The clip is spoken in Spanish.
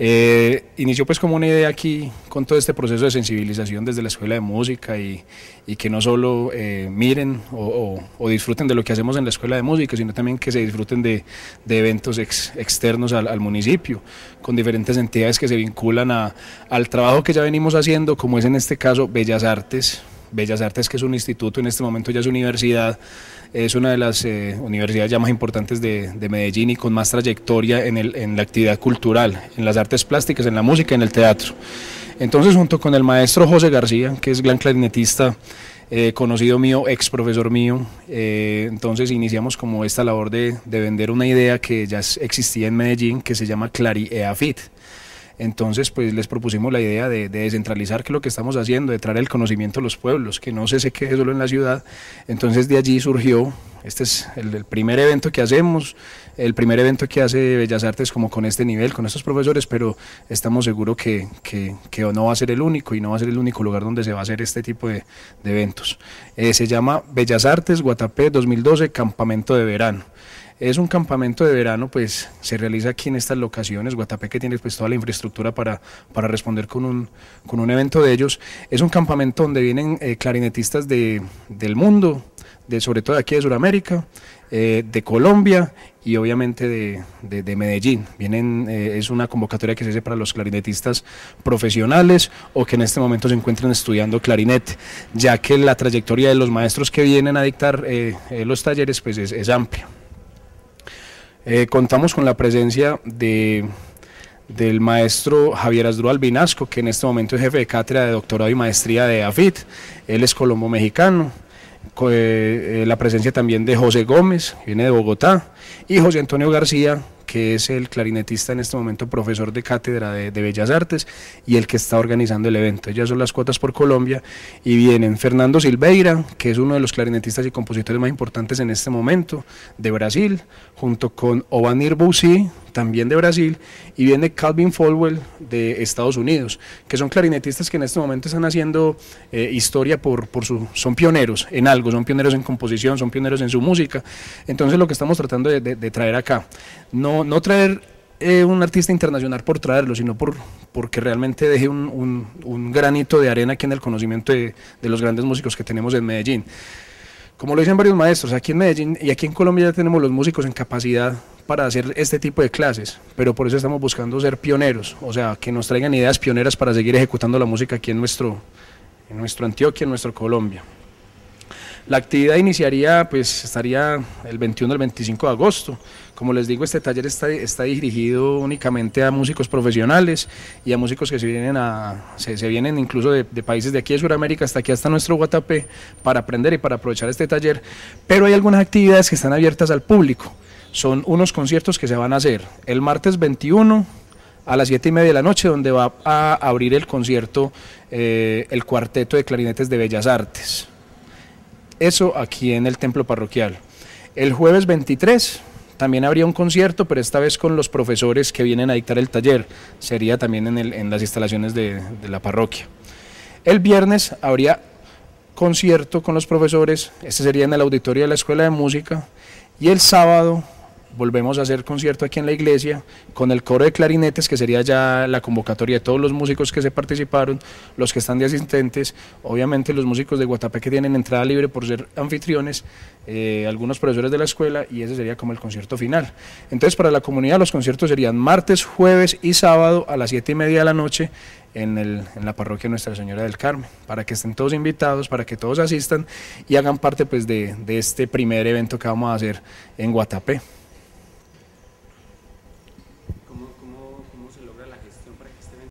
Eh, inició pues como una idea aquí con todo este proceso de sensibilización desde la escuela de música y, que no solo eh, miren o, disfruten de lo que hacemos en la escuela de música, sino también que se disfruten de, eventos externos al, municipio, con diferentes entidades que se vinculan al trabajo que ya venimos haciendo, como es en este caso Bellas Artes, Bellas Artes, que es un instituto, en este momento ya es universidad, es una de las eh, universidades ya más importantes de, Medellín y con más trayectoria en, la actividad cultural, en las artes plásticas, en la música, en el teatro. Entonces, junto con el maestro José García, que es gran clarinetista, eh, conocido mío, ex profesor mío. Eh, entonces iniciamos como esta labor de, vender una idea que ya existía en Medellín, que se llama Clari EAFIT. Entonces, pues les propusimos la idea de, descentralizar, que lo que estamos haciendo, de traer el conocimiento a los pueblos, que no se se quede solo en la ciudad. Entonces, de allí surgió, este es el, primer evento que hacemos, el primer evento que hace Bellas Artes como con este nivel, con estos profesores, pero estamos seguros que, que, no va a ser el único y no va a ser el único lugar donde se va a hacer este tipo de, eventos. Eh, se llama Bellas Artes Guatapé 2012, Campamento de Verano. Es un campamento de verano, pues se realiza aquí en estas locaciones. Guatapeque tiene pues toda la infraestructura para, para responder con un, con un evento de ellos. Es un campamento donde vienen eh, clarinetistas de, del mundo, de, sobre todo de aquí de Sudamérica, eh, de Colombia y obviamente de, Medellín. Vienen, eh, es una convocatoria que se hace para los clarinetistas profesionales o que en este momento se encuentran estudiando clarinete, ya que la trayectoria de los maestros que vienen a dictar los talleres pues es, es amplia. Eh, contamos con la presencia de, del maestro Javier Asdrúbal Vinasco, que en este momento es jefe de cátedra de doctorado y maestría de AFIT. Él es colombo-mexicano. Eh, eh, la presencia también de José Gómez, viene de Bogotá, y José Antonio García, que es el clarinetista en este momento profesor de cátedra de, Bellas Artes y el que está organizando el evento. Ellas son las cuotas por Colombia y vienen Fernando Silveira, que es uno de los clarinetistas y compositores más importantes en este momento de Brasil, junto con Ovanir Busi, también de Brasil, y viene Calvin Folwell de Estados Unidos, que son clarinetistas que en este momento están haciendo eh, historia por, por su, son pioneros en algo, son pioneros en composición, son pioneros en su música. Entonces lo que estamos tratando de, traer acá, no, no traer eh, un artista internacional por traerlo, sino por, porque realmente deje un, granito de arena aquí en el conocimiento de, de los grandes músicos que tenemos en Medellín. Como lo dicen varios maestros, aquí en Medellín y aquí en Colombia ya tenemos los músicos en capacidad para hacer este tipo de clases, pero por eso estamos buscando ser pioneros, o sea, que nos traigan ideas pioneras para seguir ejecutando la música aquí en nuestro, en nuestro Antioquia, en nuestro Colombia. La actividad iniciaría, pues estaría el 21 al 25 de agosto. Como les digo, este taller está, está dirigido únicamente a músicos profesionales y a músicos que se vienen, a, se, vienen incluso de, de, países de aquí de Sudamérica hasta aquí, hasta nuestro Guatapé, para aprender y para aprovechar este taller. Pero hay algunas actividades que están abiertas al público son unos conciertos que se van a hacer el martes 21 a las 7 y media de la noche, donde va a abrir el concierto eh, el cuarteto de clarinetes de Bellas Artes. Eso aquí en el templo parroquial. El jueves 23 también habría un concierto, pero esta vez con los profesores que vienen a dictar el taller. Sería también en, las instalaciones de, de la parroquia. El viernes habría concierto con los profesores, este sería en el auditorio de la Escuela de Música. Y el sábado volvemos a hacer concierto aquí en la iglesia con el coro de clarinetes, que sería ya la convocatoria de todos los músicos que se participaron, los que están de asistentes, obviamente los músicos de Guatapé que tienen entrada libre por ser anfitriones, eh, algunos profesores de la escuela y ese sería como el concierto final. Entonces para la comunidad los conciertos serían martes, jueves y sábado a las 7 y media de la noche en, la parroquia Nuestra Señora del Carmen, para que estén todos invitados, para que todos asistan y hagan parte pues, de este primer evento que vamos a hacer en Guatapé.